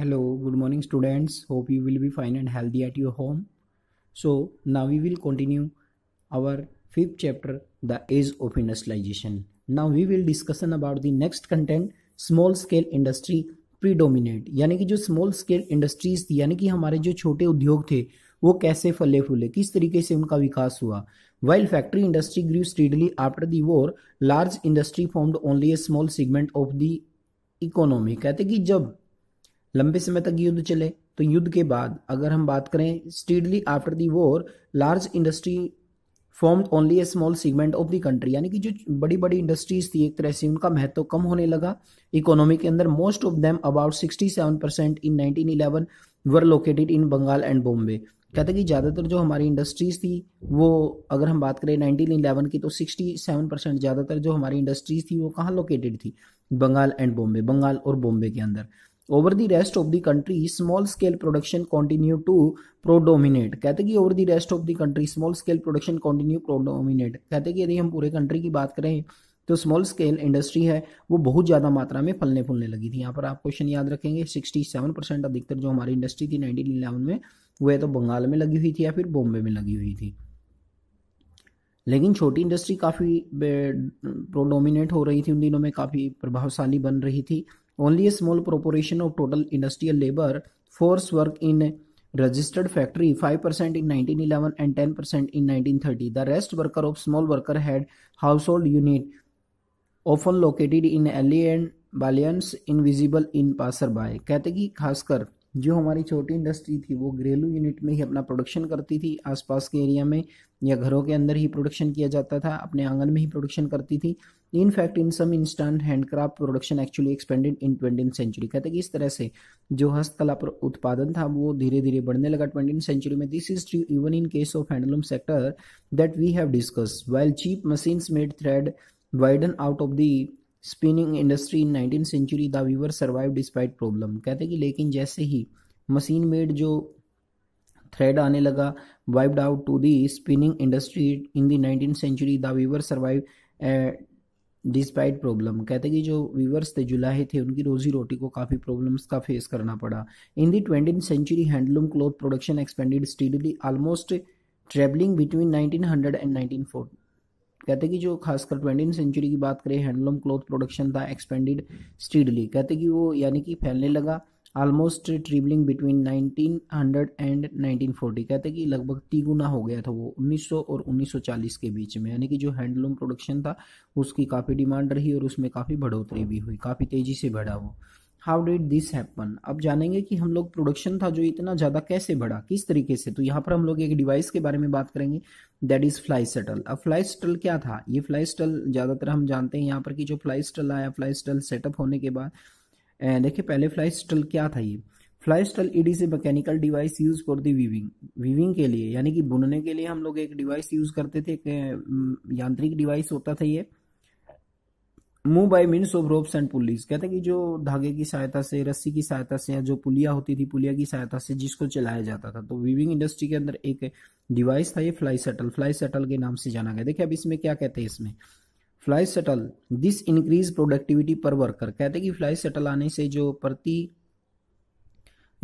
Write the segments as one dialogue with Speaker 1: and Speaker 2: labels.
Speaker 1: hello good morning students hope you will be fine and healthy at your home so now we will continue our fifth chapter the age of industrialization now we will discussion about the next content small scale industry predominate यानी कि जो small scale industries थी यानी कि हमारे जो छोटे उद्योग थे वो कैसे फले फूले किस तरीके से उनका विकास हुआ while factory industry grew steadily after the war large industry formed only a small segment of the economy कहते कि जब लंबे समय तक युद्ध चले तो युद्ध के बाद अगर हम बात करें steadily after the war large industry form only a small segment of the country यानी कि जो बड़ी बड़ी इंडस्ट्रीज थी एक तरह से उनका महत्व कम होने लगा इकोनॉमी के अंदर most of them about sixty seven percent in nineteen eleven were located in Bengal and Bombay कहते कि ज़्यादातर जो हमारी इंडस्ट्रीज थी वो अगर हम बात करें नाइनटीन इलेवन की तो सिक्सटी सेवन परसेंट ज़्यादातर जो हमारी इंडस्ट्रीज थी वो कहाँ लोकेटेड थी बंगाल एंड बॉम्बे बंगाल और बॉम्बे के अंदर over the rest of the country small scale production continue to predominate कहते कि over the rest of the country small scale production continue predominate कहते कि यदि हम पूरे कंट्री की बात करें तो स्मॉल स्केल इंडस्ट्री है वो बहुत ज़्यादा मात्रा में फलने फूलने लगी थी यहाँ पर आप क्वेश्चन याद रखेंगे 67 परसेंट अधिकतर जो हमारी इंडस्ट्री थी 1911 में वह तो बंगाल में लगी हुई थी या फिर बॉम्बे में लगी हुई थी लेकिन छोटी इंडस्ट्री काफ़ी प्रोडोमिनेट हो रही थी उन दिनों में काफ़ी प्रभावशाली बन रही थी Only a small proportion of total industrial labor force worked in registered factory 5% in 1911 and 10% in 1930 the rest worker of small worker had household unit often located in alley and invisible in passerby passerby कहते कि खासकर जो हमारी छोटी industry थी वो घरेलू unit में ही अपना प्रोडक्शन करती थी आसपास के एरिया में या घरों के अंदर ही प्रोडक्शन किया जाता था अपने आंगन में ही प्रोडक्शन करती थी in fact in some instant handcraft production actually expanded in twenty century कहते कि इस तरह से जो हस्तकला उत्पादन था वो धीरे धीरे बढ़ने लगा ट्वेंटी सेंचुरी में this is true even in case of handloom sector that we have discuss while cheap machines made thread वाइडन out of the spinning industry in nineteen century the weaver survive despite problem कहते कि लेकिन जैसे ही machine made जो thread आने लगा wiped out to the spinning industry in the nineteen century the weaver survive despite problem कहते कि जो वीवर्स थे जुलाहे थे उनकी रोजी रोटी को काफ़ी प्रॉब्लम्स का फेस करना पड़ा in the twenty century handloom cloth production expanded steadily almost travelling between hundred and nineteen 1940 कहते कि जो खासकर ट्वेंटी सेंचुरी की बात करें हैंडलूम क्लोथ प्रोडक्शन था एक्सपेंडेड स्टीडली कहते कि वो यानी कि फैलने लगा ऑलमोस्ट ट्रिबलिंग बिटवीन 1900 एंड 1940 कहते कि लगभग तिगुना हो गया था वो 1900 और 1940 के बीच में यानी कि जो हैंडलूम प्रोडक्शन था उसकी काफ़ी डिमांड रही और उसमें काफ़ी बढ़ोतरी भी हुई काफ़ी तेज़ी से बढ़ा वो हाउ डिड दिस हैपन अब जानेंगे कि हम लोग प्रोडक्शन था जो इतना ज़्यादा कैसे बढ़ा किस तरीके से तो यहाँ पर हम लोग एक डिवाइस के बारे में बात करेंगे दैट इज़ फ्लाई सेटल अब फ्लाई स्टल क्या था ये फ्लाई स्टल ज़्यादातर हम जानते हैं यहाँ पर कि जो फ्लाई स्टल आया फ्लाई स्टल सेटअप होने के बाद देखिए पहले फ्लाई स्टल क्या था ये fly shuttle it is a mechanical device use for the weaving weaving के लिए यानी कि बुनने के लिए हम लोग एक डिवाइस यूज करते थे एक यांत्रिक डिवाइस होता था ये move by means of ropes and pulleys कहते हैं कि जो धागे की सहायता से रस्सी की सहायता से या जो पुलिया होती थी पुलिया की सहायता से जिसको चलाया जाता था तो वीविंग इंडस्ट्री के अंदर एक डिवाइस था ये फ्लाई सेटल फ्लाई सेटल के नाम से जाना गया देखिए अब इसमें क्या कहते हैं इसमें fly shuttle this increase productivity per worker कहते हैं कि फ्लाई सेटल आने से जो प्रति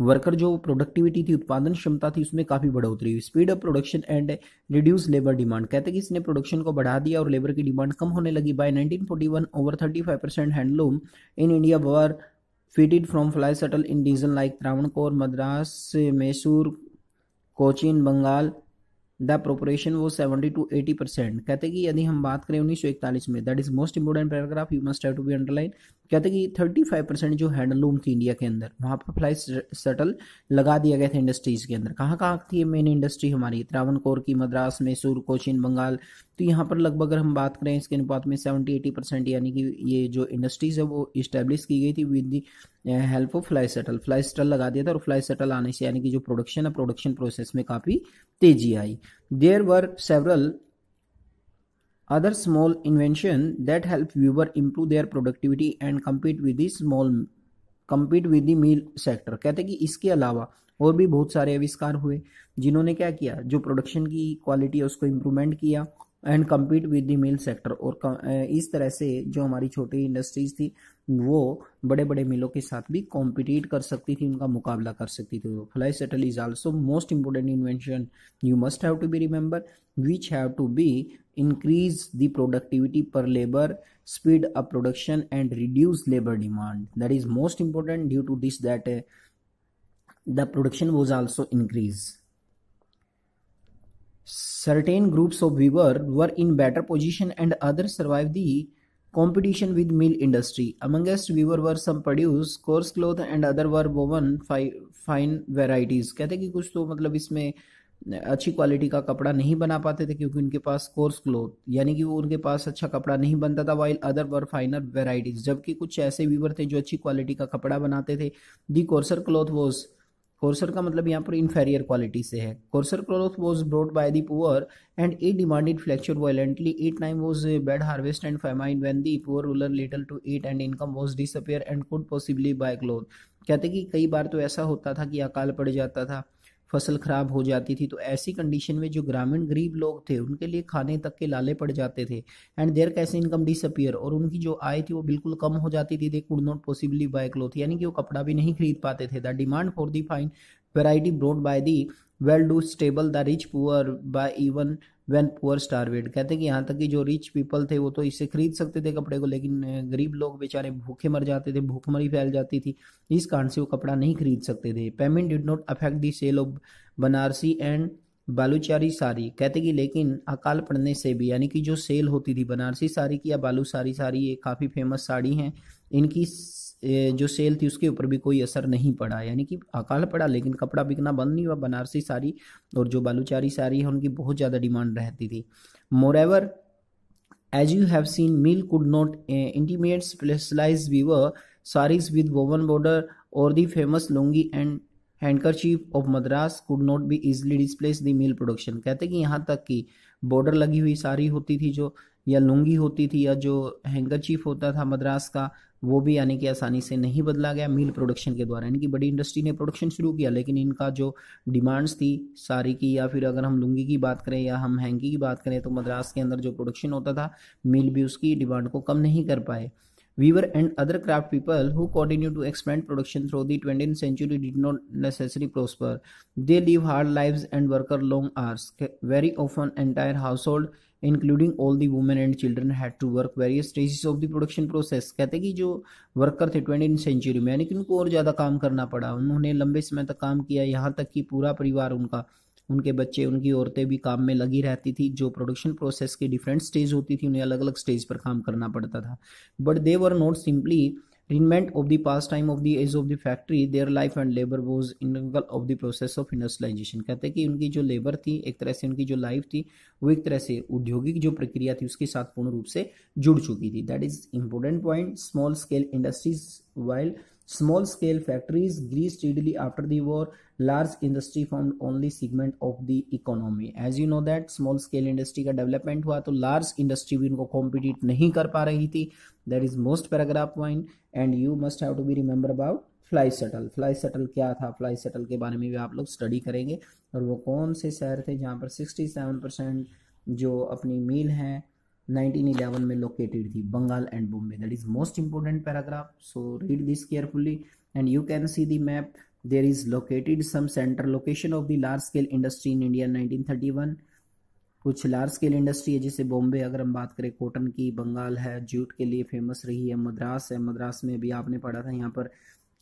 Speaker 1: वर्कर जो प्रोडक्टिविटी थी उत्पादन क्षमता थी उसमें काफ़ी बढ़ोतरी हुई speed of production and reduce labour demand कहते हैं कि इसने प्रोडक्शन को बढ़ा दिया और लेबर की डिमांड कम होने लगी by 1941 over 35 percent handloom in India were fitted from fly shuttle in regions like Travancore Madras Mysore Cochin Bengal the proportion वो सेवेंटी टू एटी परसेंट कहते कि यदि हम बात करें उन्नीस सौ इकतालीस में that is most important paragraph you must have to be underline कहते कि 35 परसेंट जो हैंडलूम थी इंडिया के अंदर वहाँ पर फ्लाई सटल लगा दिया गया था इंडस्ट्रीज़ के अंदर कहाँ कहाँ थी मेन इंडस्ट्री हमारी त्रावणकोर की मद्रास मैसूर कोचिन बंगाल तो यहाँ पर लगभग अगर हम बात करें इसके अनुपात में 70 80 परसेंट यानी कि ये जो इंडस्ट्रीज़ है वो इस्टेब्लिश की गई थी with the help of fly shuttle fly shuttle लगा दिया था और फ्लाई सटल आने से यानी कि जो प्रोडक्शन है प्रोडक्शन प्रोसेस में काफ़ी तेजी आई there were several Other small invention that help viewer improve their productivity and compete with the small compete with the meal sector कहते हैं कि इसके अलावा और भी बहुत सारे आविष्कार हुए जिन्होंने क्या किया जो प्रोडक्शन की क्वालिटी है उसको इम्प्रूवमेंट किया and compete with the mill sector और इस तरह से जो हमारी छोटी इंडस्ट्रीज थी वो बड़े बड़े मिलों के साथ भी कॉम्पिटिट कर सकती थी उनका मुकाबला कर सकती थी fly shuttle is also most important invention you must have to be remember which have to be increase the productivity per labor speed up production and reduce labor demand that is most important due to this that uh, the production was also increased certain groups of weaver were in better position and others survived the competition with mill industry amongst weaver were some produce coarse cloth and other were woven fine varieties कहते कि कुछ तो मतलब इसमें अच्छी quality का कपड़ा नहीं बना पाते थे क्योंकि उनके पास कोर्स क्लोथ यानी कि वो उनके पास अच्छा कपड़ा नहीं बनता था while other were finer varieties जबकि कुछ ऐसे वीवर थे जो अच्छी क्वालिटी का कपड़ा बनाते थे the coarser cloth was coarser का मतलब यहाँ पर इन्फेरियर क्वालिटी से है coarser cloth was bought by the poor and it demanded fluctuated violently it time was bad harvest and famine when the poor rural little to eat and income was disappear and could possibly buy cloth कहते कि कई बार तो ऐसा होता था कि अकाल पड़ जाता था फसल ख़राब हो जाती थी तो ऐसी कंडीशन में जो ग्रामीण गरीब लोग थे उनके लिए खाने तक के लाले पड़ जाते थे एंड देयर कैसे इनकम डिसअपियर और उनकी जो आय थी वो बिल्कुल कम हो जाती थी they could not possibly buy cloth यानी कि वो कपड़ा भी नहीं खरीद पाते थे the demand for the fine variety bought by the well do stable the rich poor buy even when poor starved कहते हैं कि यहाँ तक कि जो रिच पीपल थे वो तो इससे खरीद सकते थे कपड़े को लेकिन गरीब लोग बेचारे भूखे मर जाते थे भूखमरी फैल जाती थी इस कारण से वो कपड़ा नहीं खरीद सकते थे payment did not affect the sale of Banarasi and Baluchari sari कहते कि लेकिन अकाल पड़ने से भी यानी कि जो सेल होती थी बनारसी साड़ी की या बालू सारी साड़ी ये काफ़ी फेमस साड़ी हैं इनकी जो सेल थी उसके ऊपर भी कोई असर नहीं पड़ा यानी कि अकाल पड़ा लेकिन कपड़ा बिकना बंद नहीं हुआ बनारसी साड़ी और जो बालूचारी साड़ी है उनकी बहुत ज़्यादा डिमांड रहती थी moreover as you have seen mill could not imitate specialise weaver saris with woven border और the famous lungi and chief of Madras could not be easily displace the mill production कहते कि यहाँ तक कि बॉर्डर लगी हुई साड़ी होती थी जो या लुंगी होती थी या जो हैंकर चीफ होता था मद्रास का वो भी यानी कि आसानी से नहीं बदला गया मिल प्रोडक्शन के द्वारा इनकी बड़ी इंडस्ट्री ने प्रोडक्शन शुरू किया लेकिन इनका जो डिमांड्स थी सारी की या फिर अगर हम लुंगी की बात करें या हम हैंगी की बात करें तो मद्रास के अंदर जो प्रोडक्शन होता था मिल भी उसकी डिमांड को कम नहीं कर पाए Weaver and other craft people who continued to expand production through the 20th century did not necessarily prosper. They live hard lives and work long hours. Very often, entire household, including all the women and children had to work various stages of the production process कहते हैं कि जो worker थे twenty century में यानी कि उनको और ज़्यादा काम करना पड़ा उन्होंने लंबे समय तक काम किया यहाँ तक कि पूरा परिवार उनका उनके बच्चे उनकी औरतें भी काम में लगी रहती थी जो प्रोडक्शन प्रोसेस की डिफरेंट स्टेज होती थी उन्हें अलग अलग स्टेज पर काम करना पड़ता था but they were not simply remnant of the past time of the age of the factory their life and labour was in of the process of industrialisation कहते हैं कि उनकी जो लेबर थी एक तरह से उनकी जो लाइफ थी वो एक तरह से औद्योगिक जो प्रक्रिया थी उसके साथ पूर्ण रूप से जुड़ चुकी थी that is important point small scale industries wild Small scale factories grew steadily after the war. Large industry formed only segment of the economy. As you know that small scale industry का development हुआ तो large industry भी उनको compete नहीं कर पा रही थी That is most paragraph one and you must have to be remember about fly shuttle fly shuttle क्या था फ्लाई शटल के बारे में भी आप लोग स्टडी करेंगे और वो कौन से शहर थे जहाँ पर सिक्सटी सेवन परसेंट जो अपनी मील हैं 1911 में लोकेटेड थी Bengal and Bombay that is most important paragraph so read this carefully and you can see the map there is located some centre location of the large scale industry in India nineteen कुछ large scale industry है जैसे बॉम्बे अगर हम बात करें cotton की बंगाल है jute के लिए फेमस रही है मद्रास है मद्रास में भी आपने पढ़ा था यहाँ पर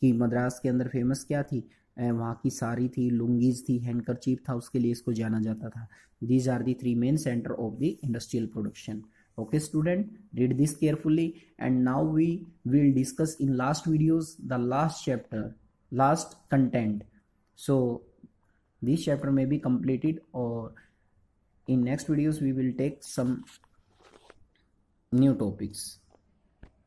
Speaker 1: कि मद्रास के अंदर फेमस क्या थी वहाँ की सारी थी लुंगीज थी हैंडकर चीप था उसके लिए इसको जाना जाता था these are the three main centre of the industrial production okay student read this carefully and now we will discuss in last videos the last chapter last content so this chapter may be completed or in next videos we will take some new topics